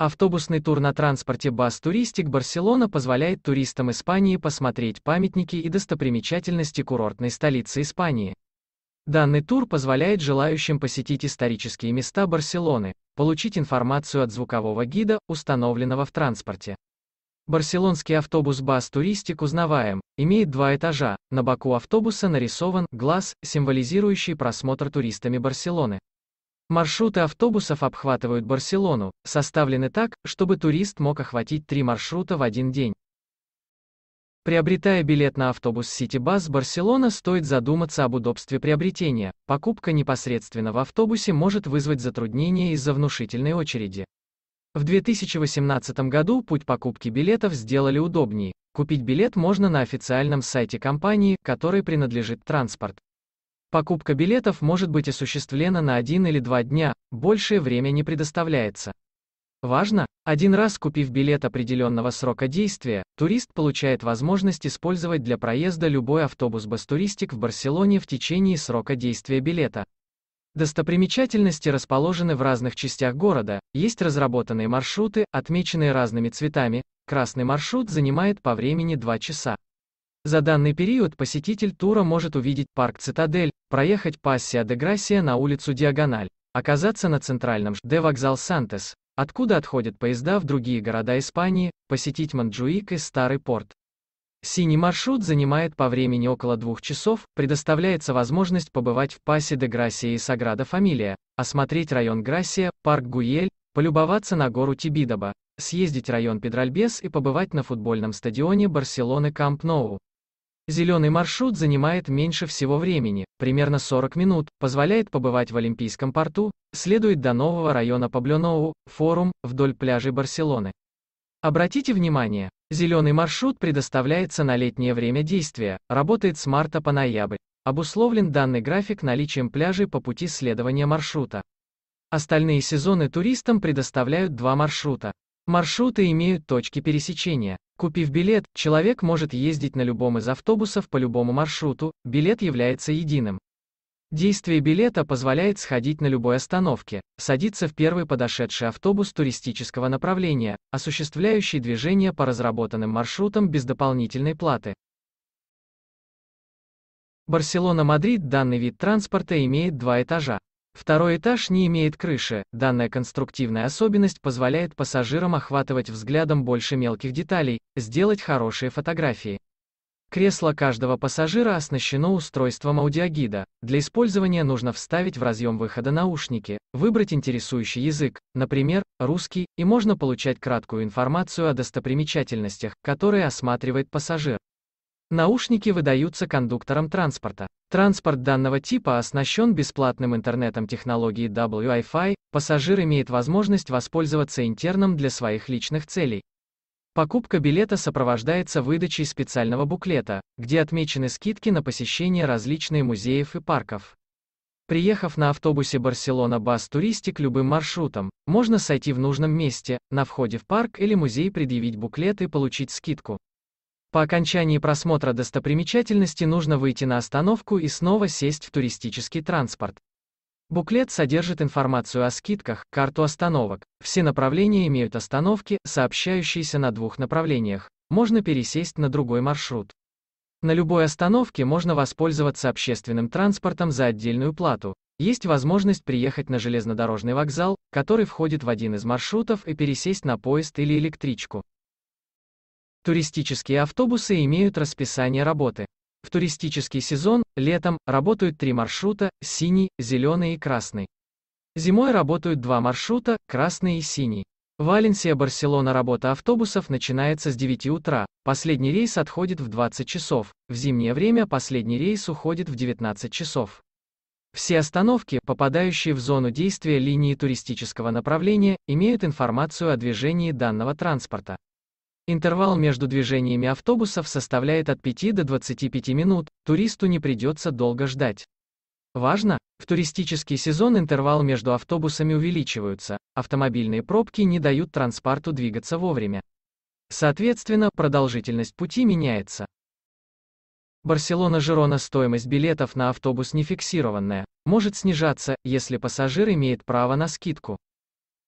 Автобусный тур на транспорте «Бас Туристик Барселона» позволяет туристам Испании посмотреть памятники и достопримечательности курортной столицы Испании. Данный тур позволяет желающим посетить исторические места Барселоны, получить информацию от звукового гида, установленного в транспорте. Барселонский автобус «Бас Туристик» узнаваем, имеет два этажа, на боку автобуса нарисован глаз, символизирующий просмотр туристами Барселоны. Маршруты автобусов обхватывают Барселону, составлены так, чтобы турист мог охватить три маршрута в один день. Приобретая билет на автобус Citybus Барселона стоит задуматься об удобстве приобретения. Покупка непосредственно в автобусе может вызвать затруднения из-за внушительной очереди. В 2018 году путь покупки билетов сделали удобнее. Купить билет можно на официальном сайте компании, которой принадлежит транспорт. Покупка билетов может быть осуществлена на один или два дня, большее время не предоставляется. Важно, один раз купив билет определенного срока действия, турист получает возможность использовать для проезда любой автобус Бастуристик в Барселоне в течение срока действия билета. Достопримечательности расположены в разных частях города, есть разработанные маршруты, отмеченные разными цветами, красный маршрут занимает по времени 2 часа. За данный период посетитель тура может увидеть парк Цитадель, проехать Пассия де Грассия на улицу Диагональ, оказаться на центральном Жде вокзал Сантес, откуда отходят поезда в другие города Испании, посетить Манджуик и Старый порт. Синий маршрут занимает по времени около двух часов, предоставляется возможность побывать в Пасе де Грассия и Саграда Фамилия, осмотреть район Грасия, парк Гуель, полюбоваться на гору Тибидоба, съездить район Педральбес и побывать на футбольном стадионе Барселоны Камп Ноу. Зеленый маршрут занимает меньше всего времени, примерно 40 минут, позволяет побывать в Олимпийском порту, следует до нового района Паблёноу, форум, вдоль пляжей Барселоны. Обратите внимание, зеленый маршрут предоставляется на летнее время действия, работает с марта по ноябрь. Обусловлен данный график наличием пляжей по пути следования маршрута. Остальные сезоны туристам предоставляют два маршрута. Маршруты имеют точки пересечения. Купив билет, человек может ездить на любом из автобусов по любому маршруту, билет является единым. Действие билета позволяет сходить на любой остановке, садиться в первый подошедший автобус туристического направления, осуществляющий движение по разработанным маршрутам без дополнительной платы. Барселона-Мадрид данный вид транспорта имеет два этажа. Второй этаж не имеет крыши, данная конструктивная особенность позволяет пассажирам охватывать взглядом больше мелких деталей, сделать хорошие фотографии. Кресло каждого пассажира оснащено устройством аудиогида. Для использования нужно вставить в разъем выхода наушники, выбрать интересующий язык, например, русский, и можно получать краткую информацию о достопримечательностях, которые осматривает пассажир. Наушники выдаются кондуктором транспорта. Транспорт данного типа оснащен бесплатным интернетом технологии Wi-Fi. пассажир имеет возможность воспользоваться интерном для своих личных целей. Покупка билета сопровождается выдачей специального буклета, где отмечены скидки на посещение различных музеев и парков. Приехав на автобусе Барселона Бас Туристик любым маршрутом, можно сойти в нужном месте, на входе в парк или музей предъявить буклет и получить скидку. По окончании просмотра достопримечательности нужно выйти на остановку и снова сесть в туристический транспорт. Буклет содержит информацию о скидках, карту остановок. Все направления имеют остановки, сообщающиеся на двух направлениях. Можно пересесть на другой маршрут. На любой остановке можно воспользоваться общественным транспортом за отдельную плату. Есть возможность приехать на железнодорожный вокзал, который входит в один из маршрутов и пересесть на поезд или электричку. Туристические автобусы имеют расписание работы. В туристический сезон, летом, работают три маршрута, синий, зеленый и красный. Зимой работают два маршрута, красный и синий. Валенсия-Барселона работа автобусов начинается с 9 утра, последний рейс отходит в 20 часов, в зимнее время последний рейс уходит в 19 часов. Все остановки, попадающие в зону действия линии туристического направления, имеют информацию о движении данного транспорта. Интервал между движениями автобусов составляет от 5 до 25 минут, туристу не придется долго ждать. Важно, в туристический сезон интервал между автобусами увеличиваются, автомобильные пробки не дают транспорту двигаться вовремя. Соответственно, продолжительность пути меняется. Барселона-Жирона стоимость билетов на автобус не фиксированная, может снижаться, если пассажир имеет право на скидку.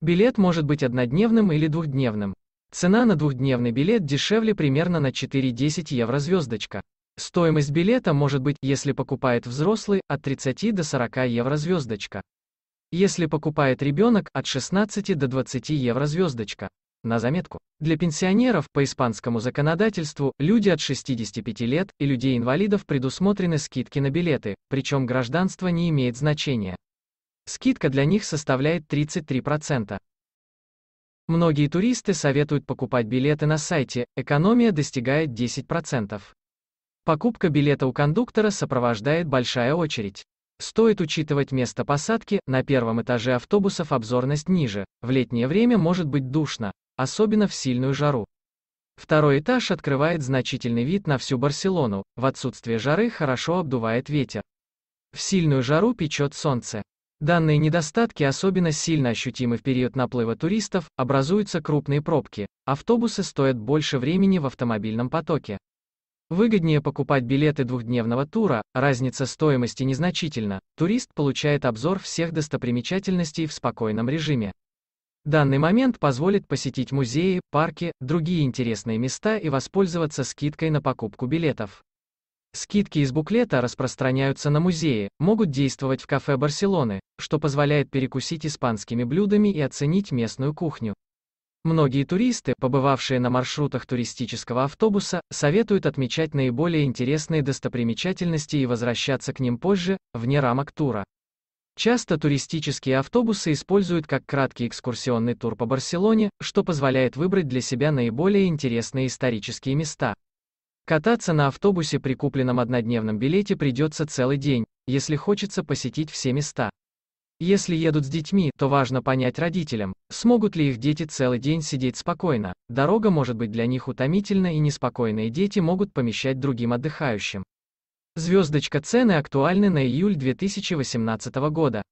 Билет может быть однодневным или двухдневным. Цена на двухдневный билет дешевле примерно на 4-10 евро звездочка. Стоимость билета может быть, если покупает взрослый, от 30 до 40 евро звездочка. Если покупает ребенок, от 16 до 20 евро звездочка. На заметку. Для пенсионеров, по испанскому законодательству, люди от 65 лет и людей-инвалидов предусмотрены скидки на билеты, причем гражданство не имеет значения. Скидка для них составляет 33%. Многие туристы советуют покупать билеты на сайте, экономия достигает 10%. Покупка билета у кондуктора сопровождает большая очередь. Стоит учитывать место посадки, на первом этаже автобусов обзорность ниже, в летнее время может быть душно, особенно в сильную жару. Второй этаж открывает значительный вид на всю Барселону, в отсутствие жары хорошо обдувает ветер. В сильную жару печет солнце. Данные недостатки особенно сильно ощутимы в период наплыва туристов, образуются крупные пробки, автобусы стоят больше времени в автомобильном потоке. Выгоднее покупать билеты двухдневного тура, разница стоимости незначительна, турист получает обзор всех достопримечательностей в спокойном режиме. Данный момент позволит посетить музеи, парки, другие интересные места и воспользоваться скидкой на покупку билетов. Скидки из буклета распространяются на музеи, могут действовать в кафе Барселоны, что позволяет перекусить испанскими блюдами и оценить местную кухню. Многие туристы, побывавшие на маршрутах туристического автобуса, советуют отмечать наиболее интересные достопримечательности и возвращаться к ним позже, вне рамок тура. Часто туристические автобусы используют как краткий экскурсионный тур по Барселоне, что позволяет выбрать для себя наиболее интересные исторические места. Кататься на автобусе при купленном однодневном билете придется целый день, если хочется посетить все места. Если едут с детьми, то важно понять родителям, смогут ли их дети целый день сидеть спокойно. Дорога может быть для них утомительна и неспокойные дети могут помещать другим отдыхающим. Звездочка цены актуальны на июль 2018 года.